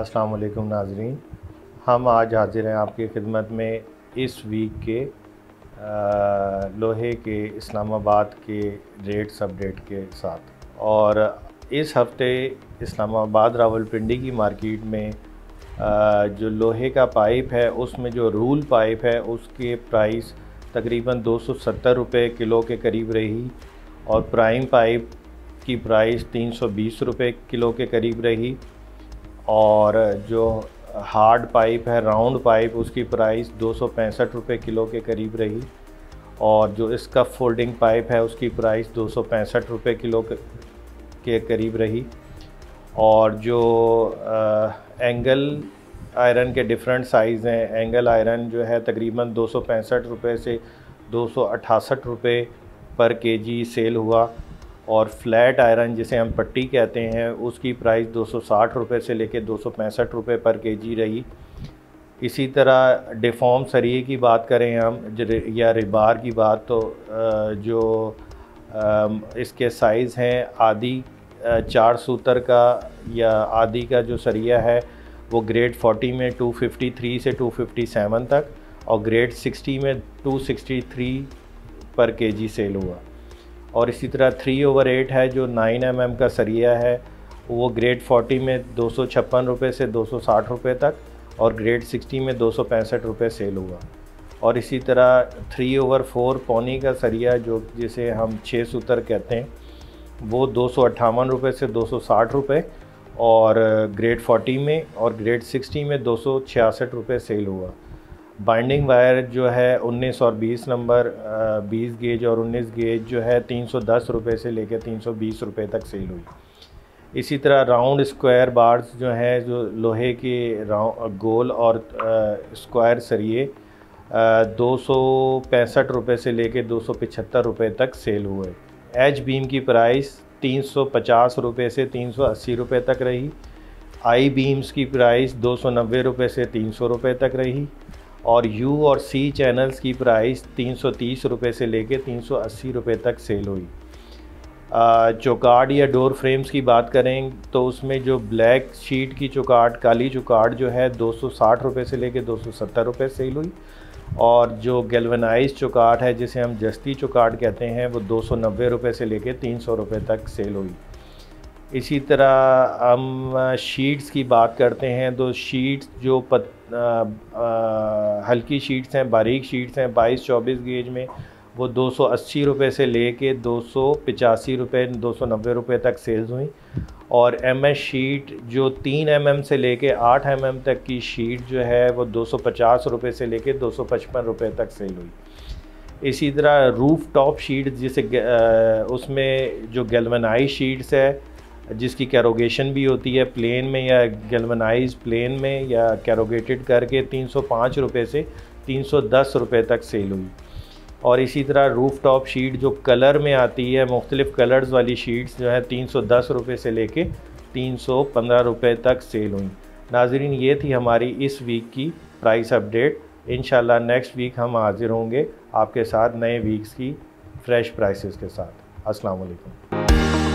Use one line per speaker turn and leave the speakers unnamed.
असलकुम नाजरीन हम आज हाजिर हैं आपकी खिदमत में इस वीक के आ, लोहे के इस्लामाबाद के रेट्स अपडेट के साथ और इस हफ्ते इस्लामाबाद रावलपिंडी की मार्केट में आ, जो लोहे का पाइप है उसमें जो रूल पाइप है उसके प्राइस तकरीबन दो सौ सत्तर रुपये किलो के करीब रही और प्राइम पाइप की प्राइस तीन सौ बीस रुपये किलो के करीब रही और जो हार्ड पाइप है राउंड पाइप उसकी प्राइस दो सौ किलो के करीब रही और जो इसका फोल्डिंग पाइप है उसकी प्राइस दो सौ किलो के करीब रही और जो आ, एंगल आयरन के डिफरेंट साइज़ हैं एंगल आयरन जो है तकरीबन दो सौ से दो सौ पर केजी सेल हुआ और फ्लैट आयरन जिसे हम पट्टी कहते हैं उसकी प्राइस दो सौ से लेकर दो सौ पर के रही इसी तरह डिफॉर्म सरिए की बात करें हम या रिबार की बात तो जो इसके साइज़ हैं आदि चार सूतर का या आदि का जो सरिया है वो ग्रेड 40 में 253 से 257 तक और ग्रेड 60 में 263 पर केजी सेल हुआ और इसी तरह थ्री ओवर एट है जो नाइन एम एम का सरिया है वो ग्रेड फोर्टी में दो सौ छप्पन रुपये से दो सौ साठ रुपये तक और ग्रेड सिक्सटी में दो सौ पैंसठ रुपये सेल हुआ और इसी तरह थ्री ओवर फोर पौनी का सरिया जो जिसे हम छः सूत्र कहते हैं वो दो सौ अट्ठावन रुपये से दो सौ साठ रुपये और ग्रेड फोर्टी में और ग्रेड सिक्सटी में दो सौ छियासठ रुपये सेल हुआ बाइंडिंग वायर जो है 19 और 20 नंबर 20 गेज और 19 गेज जो है तीन सौ से लेकर तीन सौ तक सेल हुई इसी तरह राउंड स्क्वायर बार्स जो हैं जो लोहे के राउंड गोल और स्क्वायर सरिए दो सौ पैंसठ रुपये से लेकर दो सौ रुपये तक सेल हुए एच बीम की प्राइस तीन सौ पचास रुपये से तीन सौ अस्सी रुपये तक रही आई बीम्स की प्राइस दो सौ नब्बे रुपये से तीन सौ रुपये तक रही और यू और सी चैनल्स की प्राइस तीन सौ तीस रुपये से लेके तीन सौ अस्सी रुपये तक सेल हुई चौकाट या डोर फ्रेम्स की बात करें तो उसमें जो ब्लैक शीट की चौकाट काली चौकाट जो है दो सौ साठ रुपये से लेके दो सौ सत्तर रुपये सेल हुई और जो गेलवेनाइज चौकाट है जिसे हम जस्ती चौकाट कहते हैं वो दो सौ नब्बे रुपये से लेके तीन सौ रुपये तक सेल हुई इसी तरह हम शीट्स की बात करते हैं तो शीट्स जो पत, आ, आ, हल्की शीट्स हैं बारीक शीट्स हैं बाईस चौबीस गेज में वो दो सौ अस्सी रुपये से ले कर दो सौ पचासी रुपये दो सौ नब्बे रुपये तक सेल्स हुई और एम एस शीट जो तीन एम एम से ले कर आठ एम एम तक की शीट जो है वो दो सौ पचास रुपये से ले कर दो सौ पचपन रुपये तक सेल हुई इसी तरह रूफ टॉप शीट जिसे उसमें जो गलवनाई शीट्स है जिसकी कैरोगेशन भी होती है प्लेन में या गलवनाइज प्लेन में या कैरोगेटेड करके तीन सौ रुपये से तीन सौ रुपये तक सेल हुई और इसी तरह रूफ टॉप शीट जो कलर में आती है मुख्तलिफ़ कलर्स वाली शीट्स जो हैं तीन सौ दस रुपये से लेके तीन सौ पंद्रह रुपये तक सेल हुई नाजरीन ये थी हमारी इस वीक की price update in next week हम हाजिर होंगे आपके साथ नए वीक्स की फ़्रेश प्राइसेस के साथ अस्सलाम वालेकुम